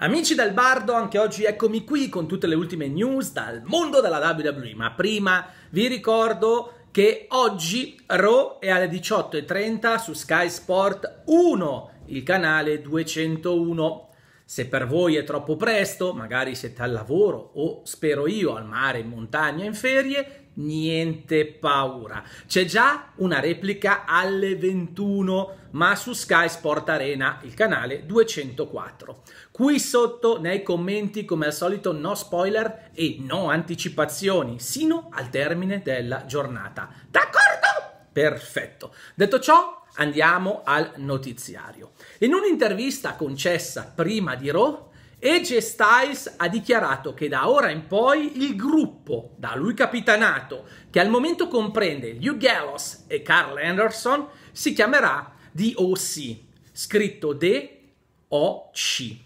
Amici del Bardo, anche oggi eccomi qui con tutte le ultime news dal mondo della WWE, ma prima vi ricordo che oggi Raw è alle 18.30 su Sky Sport 1, il canale 201. Se per voi è troppo presto, magari siete al lavoro o spero io al mare, in montagna, in ferie, niente paura. C'è già una replica alle 21, ma su Sky Sport Arena, il canale 204. Qui sotto nei commenti, come al solito, no spoiler e no anticipazioni, sino al termine della giornata. D'accordo? Perfetto. Detto ciò, Andiamo al notiziario. In un'intervista concessa prima di Raw, AJ Styles ha dichiarato che da ora in poi il gruppo da lui capitanato, che al momento comprende Liu Gallows e Carl Anderson, si chiamerà DOC, scritto D-O-C,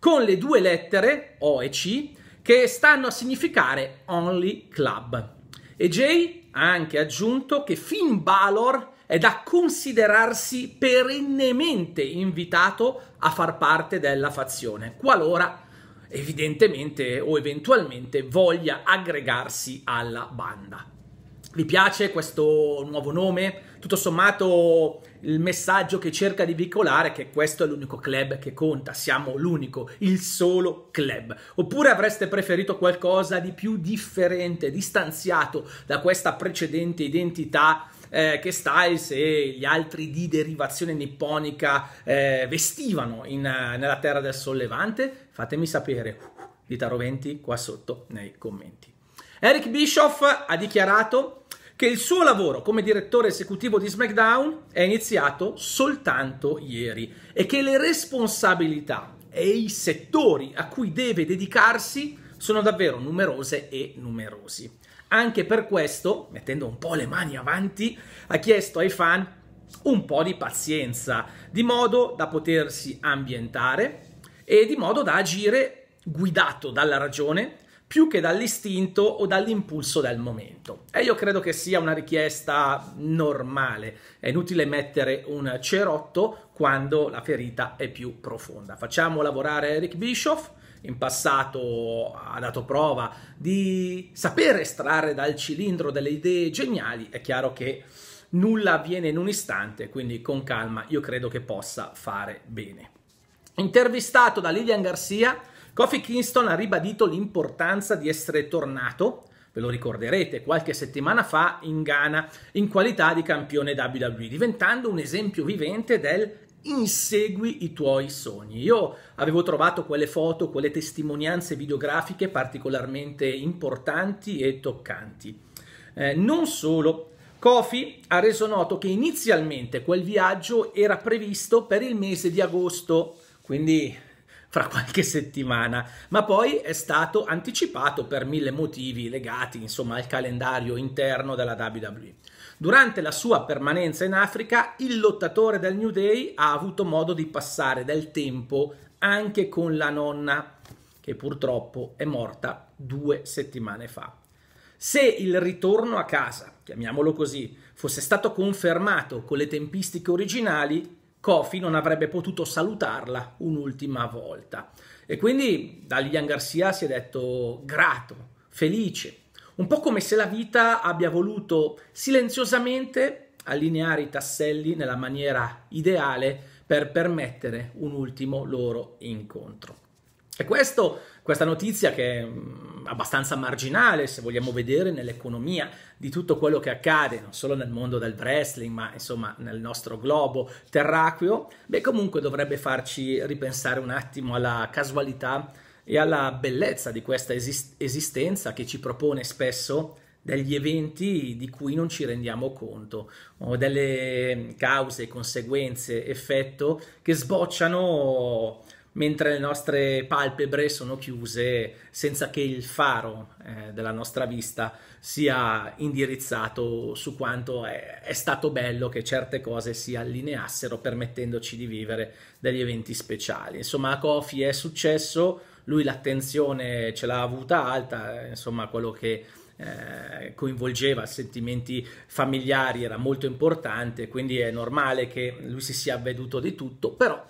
con le due lettere O e C che stanno a significare Only Club. E Jay ha anche aggiunto che Finn Balor è da considerarsi perennemente invitato a far parte della fazione, qualora evidentemente o eventualmente voglia aggregarsi alla banda. Vi piace questo nuovo nome? Tutto sommato il messaggio che cerca di veicolare è che questo è l'unico club che conta, siamo l'unico, il solo club. Oppure avreste preferito qualcosa di più differente, distanziato da questa precedente identità eh, che Styles e gli altri di derivazione nipponica eh, vestivano in, nella terra del sollevante? Fatemi sapere di Taro 20 qua sotto nei commenti. Eric Bischoff ha dichiarato che il suo lavoro come direttore esecutivo di SmackDown è iniziato soltanto ieri e che le responsabilità e i settori a cui deve dedicarsi sono davvero numerose e numerosi. Anche per questo, mettendo un po' le mani avanti, ha chiesto ai fan un po' di pazienza, di modo da potersi ambientare e di modo da agire guidato dalla ragione più che dall'istinto o dall'impulso del momento. E io credo che sia una richiesta normale, è inutile mettere un cerotto quando la ferita è più profonda. Facciamo lavorare Eric Bischoff, in passato ha dato prova di saper estrarre dal cilindro delle idee geniali, è chiaro che nulla avviene in un istante, quindi con calma io credo che possa fare bene. Intervistato da Lilian Garcia, Kofi Kingston ha ribadito l'importanza di essere tornato, ve lo ricorderete, qualche settimana fa in Ghana in qualità di campione WWE, diventando un esempio vivente del insegui i tuoi sogni. Io avevo trovato quelle foto, quelle testimonianze videografiche particolarmente importanti e toccanti. Eh, non solo, Kofi ha reso noto che inizialmente quel viaggio era previsto per il mese di agosto, quindi fra qualche settimana, ma poi è stato anticipato per mille motivi legati insomma al calendario interno della WWE. Durante la sua permanenza in Africa, il lottatore del New Day ha avuto modo di passare del tempo anche con la nonna, che purtroppo è morta due settimane fa. Se il ritorno a casa, chiamiamolo così, fosse stato confermato con le tempistiche originali, Kofi non avrebbe potuto salutarla un'ultima volta. E quindi da Lilian Garcia si è detto grato, felice, un po' come se la vita abbia voluto silenziosamente allineare i tasselli nella maniera ideale per permettere un ultimo loro incontro. E questo, questa notizia che è mm, abbastanza marginale, se vogliamo vedere, nell'economia di tutto quello che accade, non solo nel mondo del wrestling, ma insomma nel nostro globo terracchio, beh comunque dovrebbe farci ripensare un attimo alla casualità e alla bellezza di questa esistenza che ci propone spesso degli eventi di cui non ci rendiamo conto, o delle cause, conseguenze, effetto che sbocciano mentre le nostre palpebre sono chiuse senza che il faro eh, della nostra vista sia indirizzato su quanto è, è stato bello che certe cose si allineassero permettendoci di vivere degli eventi speciali. Insomma, a Kofi è successo, lui l'attenzione ce l'ha avuta alta, insomma, quello che eh, coinvolgeva sentimenti familiari era molto importante, quindi è normale che lui si sia avveduto di tutto, però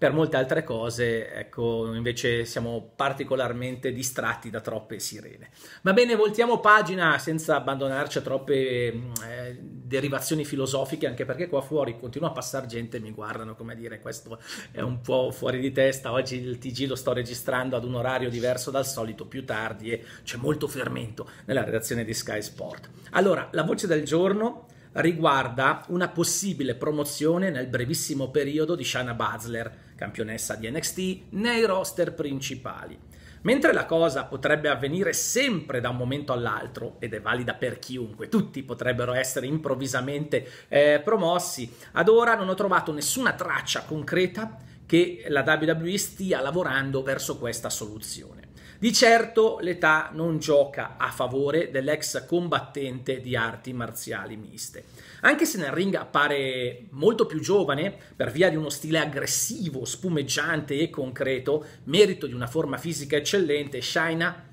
per molte altre cose, ecco, invece siamo particolarmente distratti da troppe sirene. Va bene, voltiamo pagina senza abbandonarci a troppe mm, eh, derivazioni filosofiche, anche perché qua fuori continua a passare gente e mi guardano, come dire, questo è un po' fuori di testa. Oggi il TG lo sto registrando ad un orario diverso dal solito, più tardi, e c'è molto fermento nella redazione di Sky Sport. Allora, la voce del giorno riguarda una possibile promozione nel brevissimo periodo di Shana Baszler, campionessa di NXT, nei roster principali. Mentre la cosa potrebbe avvenire sempre da un momento all'altro, ed è valida per chiunque, tutti potrebbero essere improvvisamente eh, promossi, ad ora non ho trovato nessuna traccia concreta che la WWE stia lavorando verso questa soluzione. Di certo l'età non gioca a favore dell'ex combattente di arti marziali miste. Anche se nel ring appare molto più giovane, per via di uno stile aggressivo, spumeggiante e concreto, merito di una forma fisica eccellente, Shaina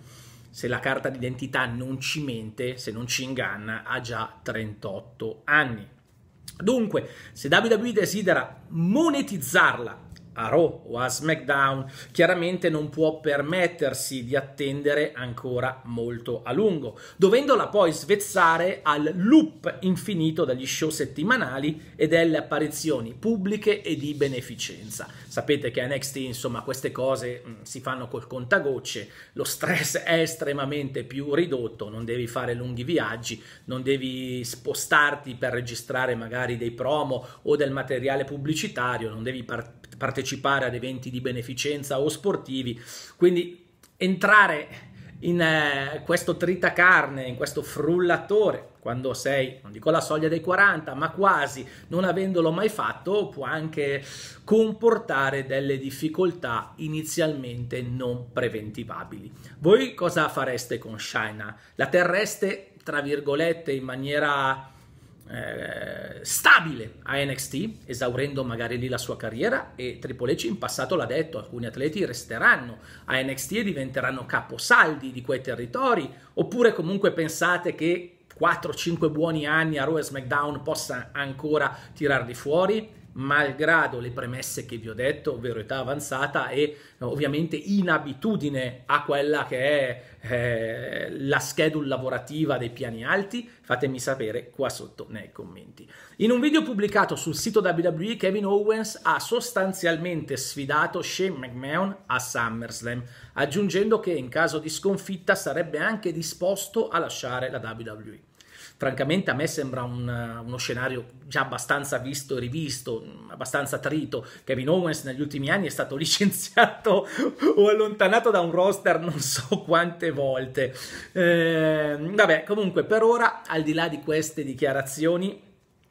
se la carta d'identità non ci mente, se non ci inganna, ha già 38 anni. Dunque, se WWE desidera monetizzarla a Raw o a SmackDown, chiaramente non può permettersi di attendere ancora molto a lungo, dovendola poi svezzare al loop infinito degli show settimanali e delle apparizioni pubbliche e di beneficenza. Sapete che a NXT, insomma, queste cose mh, mm, si fanno col contagocce, lo stress è estremamente più ridotto, non devi fare lunghi viaggi, non devi spostarti per registrare magari dei promo o del materiale pubblicitario, non devi partire partecipare ad eventi di beneficenza o sportivi, quindi entrare in eh, questo tritacarne, in questo frullatore, quando sei, non dico la soglia dei 40, ma quasi, non avendolo mai fatto, può anche comportare delle difficoltà inizialmente non preventivabili. Voi cosa fareste con Shina? La terreste, tra virgolette, in maniera eh, stabile a NXT, esaurendo magari lì la sua carriera e Triple H in passato l'ha detto, alcuni atleti resteranno a NXT e diventeranno caposaldi di quei territori, oppure comunque pensate che 4-5 buoni anni a Raw SmackDown possa ancora tirarli fuori? malgrado le premesse che vi ho detto, ovvero età avanzata e ovviamente inabitudine a quella che è eh, la schedule lavorativa dei piani alti, fatemi sapere qua sotto nei commenti. In un video pubblicato sul sito WWE, Kevin Owens ha sostanzialmente sfidato Shane McMahon a SummerSlam, aggiungendo che in caso di sconfitta sarebbe anche disposto a lasciare la WWE francamente a me sembra un, uno scenario già abbastanza visto e rivisto, abbastanza trito. Kevin Owens negli ultimi anni è stato licenziato o allontanato da un roster non so quante volte. Eh, vabbè, comunque per ora, al di là di queste dichiarazioni,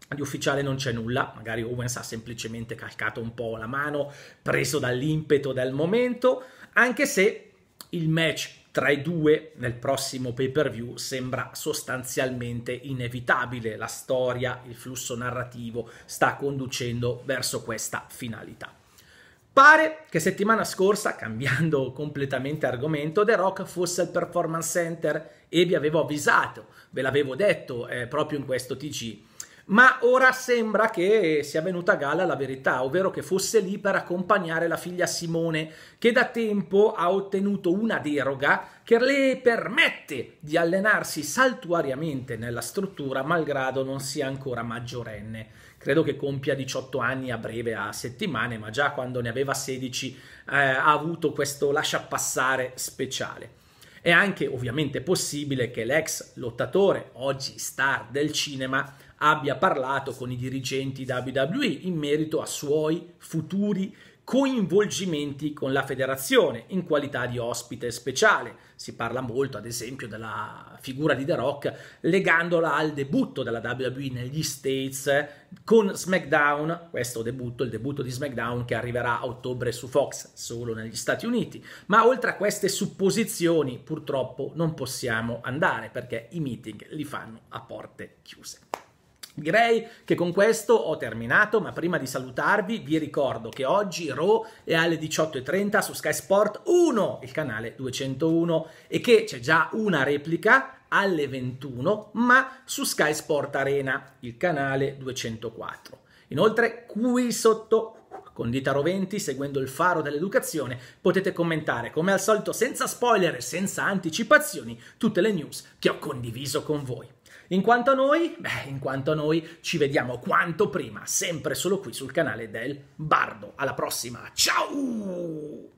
di ufficiale non c'è nulla, magari Owens ha semplicemente calcato un po' la mano, preso dall'impeto del momento, anche se il match tra i due nel prossimo pay per view sembra sostanzialmente inevitabile. La storia, il flusso narrativo sta conducendo verso questa finalità. Pare che settimana scorsa, cambiando completamente argomento, The Rock fosse al Performance Center e vi avevo avvisato, ve l'avevo detto eh, proprio in questo TG ma ora sembra che sia venuta a galla la verità, ovvero che fosse lì per accompagnare la figlia Simone, che da tempo ha ottenuto una deroga che le permette di allenarsi saltuariamente nella struttura malgrado non sia ancora maggiorenne. Credo che compia 18 anni a breve, a settimane, ma già quando ne aveva 16 eh, ha avuto questo lascia passare speciale. È anche ovviamente possibile che l'ex lottatore, oggi star del cinema, abbia parlato con i dirigenti WWE in merito a suoi futuri coinvolgimenti con la federazione in qualità di ospite speciale. Si parla molto, ad esempio, della figura di The Rock legandola al debutto della WWE negli States con SmackDown, questo debutto, il debutto di SmackDown che arriverà a ottobre su Fox solo negli Stati Uniti. Ma oltre a queste supposizioni, purtroppo non possiamo andare perché i meeting li fanno a porte chiuse. Direi che con questo ho terminato, ma prima di salutarvi vi ricordo che oggi Raw è alle 18.30 su Sky Sport 1, il canale 201, e che c'è già una replica alle 21, ma su Sky Sport Arena, il canale 204. Inoltre qui sotto con Dita Roventi, seguendo il faro dell'educazione, potete commentare, come al solito, senza spoiler e senza anticipazioni, tutte le news che ho condiviso con voi. In quanto a noi, beh, in quanto a noi ci vediamo quanto prima, sempre solo qui sul canale del Bardo. Alla prossima, ciao!